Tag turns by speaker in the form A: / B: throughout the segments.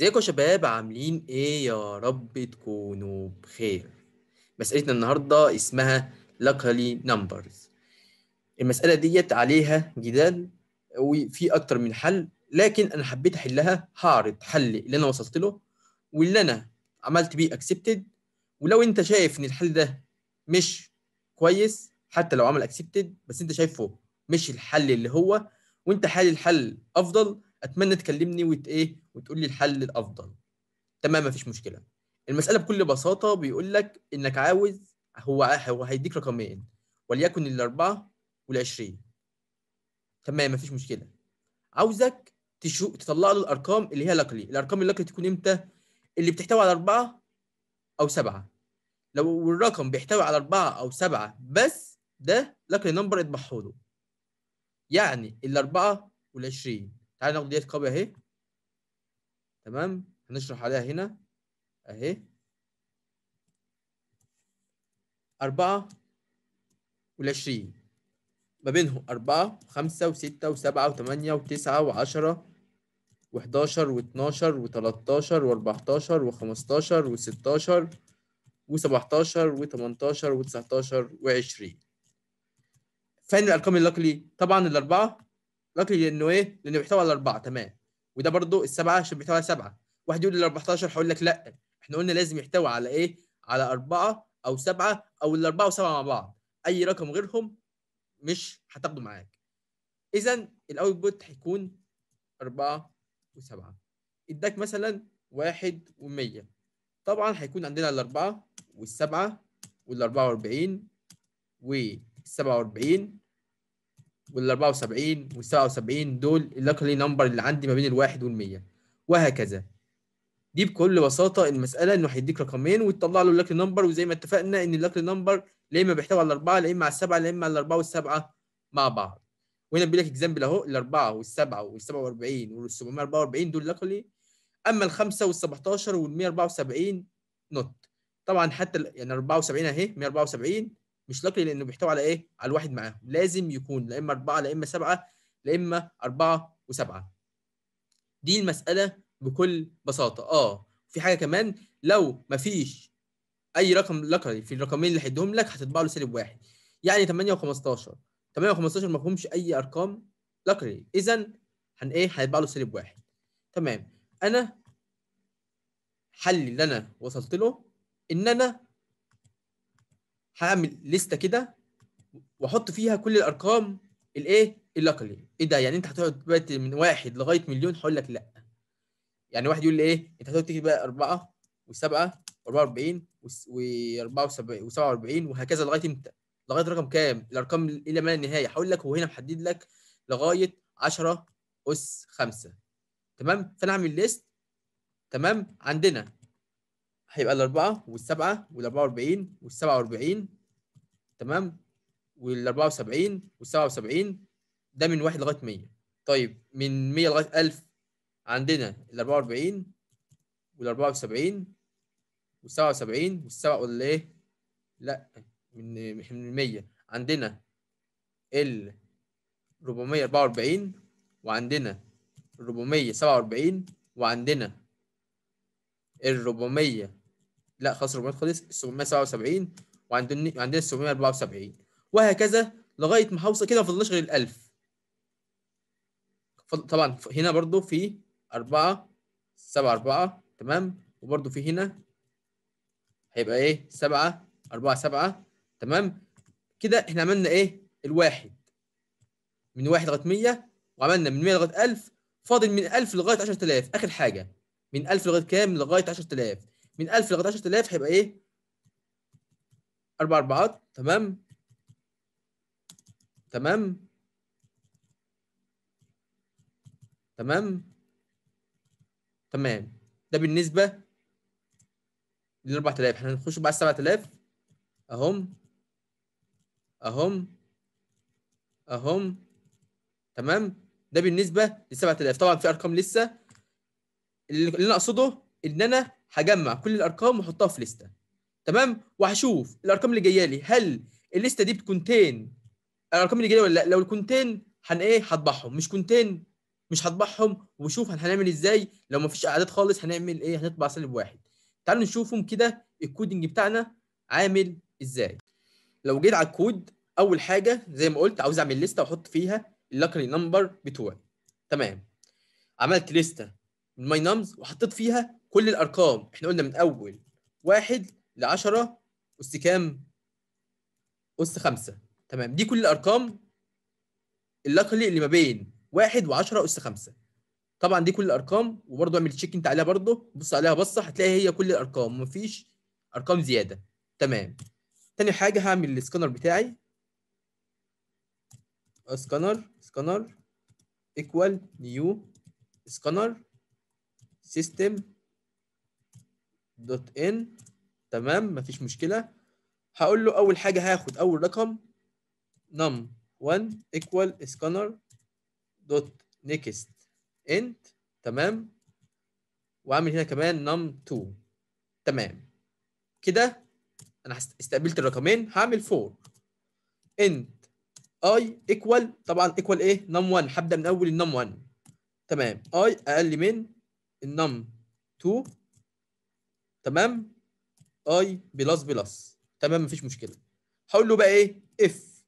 A: ازيكم يا شباب عاملين ايه يا رب تكونوا بخير مسألتنا النهاردة اسمها luckily numbers المسألة ديت عليها جدال وفي أكتر من حل لكن أنا حبيت أحلها هعرض حل اللي أنا وصلت له واللي أنا عملت بيه accepted ولو أنت شايف إن الحل ده مش كويس حتى لو عمل accepted بس أنت شايفه مش الحل اللي هو وأنت حال الحل أفضل اتمنى تكلمني وت ايه وتقول لي الحل الافضل تمام مفيش مشكله المساله بكل بساطه بيقول لك انك عاوز هو هو هيديك رقمين وليكن الاربعه وال20 تمام مفيش مشكله عاوزك تشو تطلع له الارقام اللي هي لقلي الارقام اللي تكون امتى اللي بتحتوي على اربعه او سبعه لو الرقم بيحتوي على اربعه او سبعه بس ده لقلي نمبر اطبعه له يعني الاربعه والعشرين تعالى ناخد ديت كوبي اهي تمام هنشرح عليها هنا اهي أربعة والعشرين ما بينهم أربعة وخمسة وستة وسبعة وتمانية وتسعة وعشرة وحداشر واتناشر وتلاتاشر وأربعتاشر وخمستاشر وستاشر وسبعتاشر وتمنتاشر وتسعتاشر وعشرين فين الأرقام اللي طبعا الأربعة لكن لانه ايه؟ لانه بيحتوي على اربعه تمام وده برضه السبعه عشان بيحتوي على سبعه واحد يقول لي 14 هقول لك لا احنا قلنا لازم يحتوي على ايه؟ على اربعه او سبعه او الاربعه وسبعه مع بعض اي رقم غيرهم مش هتاخده معاك اذا الاوتبوت هيكون اربعه وسبعه اداك مثلا واحد و100 طبعا هيكون عندنا الاربعه والسبعه وال44 وال47 وال 74 وال 77 دول اللاكلي نمبر اللي عندي ما بين الواحد وال100 وهكذا دي بكل بساطه المساله انه هيديك رقمين وتطلع له اللاكلي نمبر وزي ما اتفقنا ان اللاكلي نمبر لا اما بيحتوي على الاربعه لا اما على السبعه لا اما على الاربعه والسبعه مع بعض وهنا بيقول لك اكزامبل اهو الاربعه والسبعه وال47 وال744 دول لاكلي اما الخمسه وال17 وال174 نوت طبعا حتى يعني 74 اهي 174 مش لاقي لانه بيحتوي على ايه؟ على الواحد معاهم لازم يكون لا اما اربعه لا اما سبعه لا اما اربعه وسبعه. دي المساله بكل بساطه اه في حاجه كمان لو مفيش اي رقم لكري في الرقمين اللي هيديهم لك هتطبع له سالب واحد يعني 8 و15 8 و15 ما فيهمش اي ارقام لكري، اذا هن ايه هيطبع له سالب واحد تمام انا حل اللي انا وصلت له ان انا هعمل لسته كده واحط فيها كل الارقام الايه اللقلي ايه ده يعني انت هتقعد دلوقتي من واحد لغايه مليون هقول لك لا يعني واحد يقول لي ايه انت هتقعد تكتب بقى 4 و7 و44 و47 و وهكذا لغايه امتى لغايه رقم كام الارقام الى ما لا نهايه هقول لك وهنا محدد لك لغايه 10 اس 5 تمام فانا هعمل ليست تمام عندنا هيبقى الأربعة والسبعة والأربعة وأربعين والسبعة وأربعين تمام والأربعة وسبعين والسبعة وسبعين ده من واحد لغاية مية طيب من مية لغاية ألف عندنا الأربعة وأربعين والأربعة وسبعين والسبعة وسبعين والسبعة ولا إيه؟ لأ من من مية عندنا ال 444 وعندنا 447 وعندنا ال 400 لا خلاص 400 خلص 777 وعندنا عندنا 774 وهكذا لغايه ما هوصل كده ما فضلناش غير ال 1000 طبعا هنا برضو في 4 7 4 تمام وبرضو في هنا هيبقى ايه 7 4 7 تمام كده احنا عملنا ايه الواحد من واحد لغايه 100 وعملنا من 100 لغايه 1000 فاضل من 1000 لغايه 10000 اخر حاجه من 1000 لغايه كام لغايه 10000 من 1000 لغايه 10000 هيبقى ايه؟ اربع اربعات تمام تمام تمام تمام ده بالنسبه لل 4000 احنا هنخش بقى 7000 اهم اهم اهم تمام ده بالنسبه ل 7000 طبعا في ارقام لسه اللي انا اقصده ان انا هجمع كل الارقام واحطها في لسته تمام وهشوف الارقام اللي جايه لي هل الليسته دي بتكونتين الارقام اللي جايه ولا لا لو الكونتين هن ايه هطبعهم مش كونتين مش هطبعهم وشوف هنعمل ازاي لو ما فيش اعداد خالص هنعمل ايه هنطبع سالب واحد تعالوا نشوفهم كده الكودنج بتاعنا عامل ازاي لو جيت على الكود اول حاجه زي ما قلت عاوز اعمل لسته واحط فيها اللكري نمبر بتوعي تمام عملت لسته من ماي نمز وحطيت فيها كل الارقام احنا قلنا من اول واحد ل 10 اس كام؟ اس 5 تمام دي كل الارقام اللقلي اللي ما بين 1 و10 اس 5 طبعا دي كل الارقام وبرده اعمل تشيك انت عليها برده بص عليها بصه هتلاقي هي كل الارقام ومفيش ارقام زياده تمام تاني حاجه هعمل السكانر بتاعي سكانر سكانر ايكوال نيو سكانر سيستم دوت ان تمام مفيش مشكله هقول له اول حاجه هاخد اول رقم num 1 equal scanner دوت next end تمام واعمل هنا كمان num 2 تمام كده انا استقبلت الرقمين هعمل 4 int i equal طبعا equal ايه num 1 هبدا من اول النم 1 تمام i اقل من النم 2 تمام اي بلس بلس تمام مفيش مشكله هقول له بقى ايه اف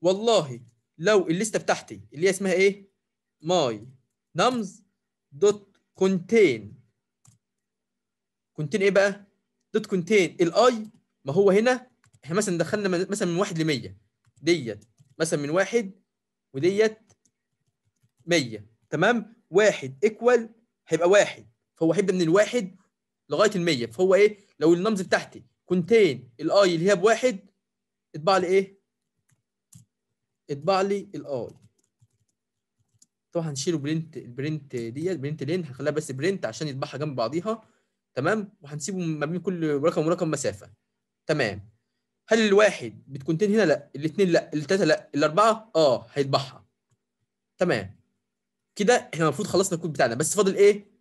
A: والله لو الليسته بتاعتي اللي هي اسمها ايه ماي نمز دوت كونتين كونتين ايه بقى دوت كونتين الاي ما هو هنا احنا مثلا دخلنا مثلا من 1 ل 100 ديت مثلا من 1 وديت 100 تمام 1 ايكوال هيبقى 1 فهو هيبدا من الواحد لغايه ال 100 فهو ايه لو النمز بتاعتي كونتين الاي اللي هي بواحد اطبع لي ايه؟ اطبع لي الاي طبعا هنشيل برنت البرنت ديت برنت لين هنخليها بس برنت عشان يطبعها جنب بعضيها تمام وهنسيبه ما بين كل رقم ورقم مسافه تمام هل الواحد بتكونتين هنا لا الاثنين لا الثلاثه لا الاربعه اه هيطبعها تمام كده احنا المفروض خلصنا الكود بتاعنا بس فاضل ايه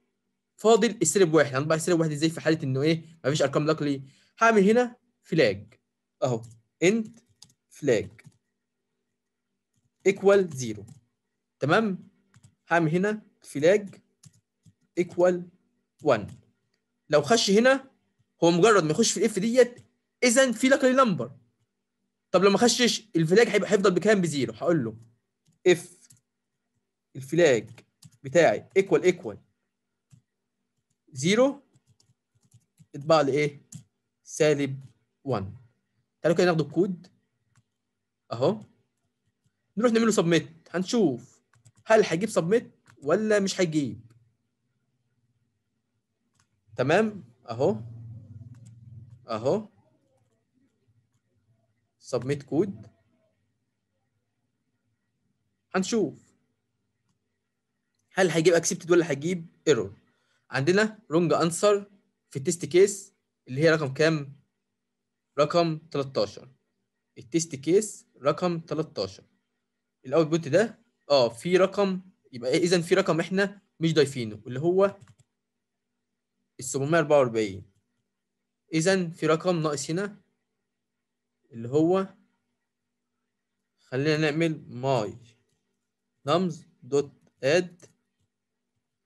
A: فاضل السلب واحد هنطبع يعني السلب واحد ازاي في حاله انه ايه مفيش ارقام لاكلي هعمل هنا فلاج اهو انت فلاج ايكوال زيرو تمام هعمل هنا فلاج ايكوال 1 لو خش هنا هو مجرد ما يخش في الاف ديت اذا في لاكلي نمبر طب لو ما خشش الفلاج هيبقى هيفضل بكام بزيرو هقول له اف الفلاج بتاعي ايكوال ايكوال 0 اتبقى لي ايه؟ سالب 1 تعالوا كده ناخد الكود اهو نروح نعمل له سبميت هنشوف هل هيجيب سبميت ولا مش هيجيب تمام اهو اهو سبميت كود هنشوف هل هيجيب اكسبتد ولا هيجيب ايرور عندنا رونج انسر في التيست كيس اللي هي رقم كام رقم 13 التيست كيس رقم 13 الاوت بوت ده اه في رقم يبقى إيه، اذا في رقم احنا مش ضايفينه اللي هو ال 744 اذا في رقم ناقص هنا اللي هو خلينا نعمل my nums.add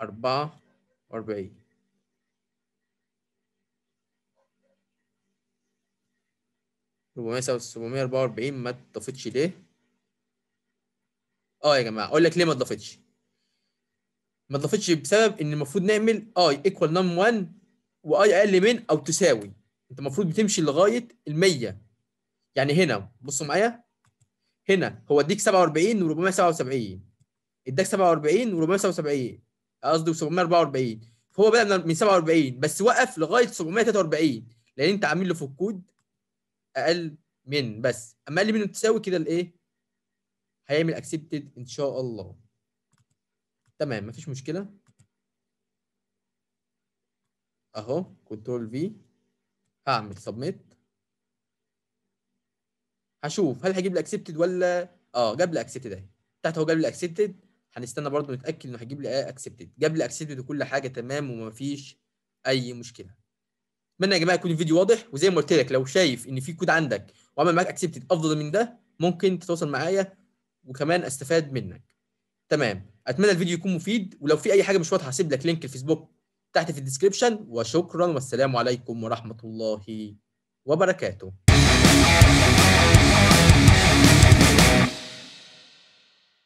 A: أربعة وأربعين ربعمية أربعة وأربعين ما اتضافتش ليه؟ اه يا جماعة أقول لك ليه ما اتضافتش ما اتضافتش بسبب إن المفروض نعمل أي إيكوال نم 1 وأي أقل من أو تساوي أنت المفروض بتمشي لغاية المية يعني هنا بصوا معايا هنا هو اديك 47 و477 اداك 47 و477 قصدي 744 فهو بدا من 47 بس وقف لغايه 743 لان انت عامل له في الكود اقل من بس اما اقل منه تساوي كده الايه هيعمل اكسبتد ان شاء الله تمام مفيش مشكله اهو كنترول في هعمل سبميت هشوف هل هيجيب لي اكسبتد ولا اه جاب لي اكسبتد اهي تحت هو جاب لي اكسبتد هنستنى برضه نتاكد انه هيجيب لي ايه اكسبتد جاب لي اكسبتد وكل حاجه تمام ومفيش اي مشكله اتمنى يا جماعه يكون الفيديو واضح وزي ما قلت لك لو شايف ان في كود عندك وعمل معاك اكسبتد افضل من ده ممكن تتواصل معايا وكمان استفاد منك تمام اتمنى الفيديو يكون مفيد ولو في اي حاجه مش واضحه هسيب لك لينك الفيسبوك تحت في الديسكربشن وشكرا والسلام عليكم ورحمه الله وبركاته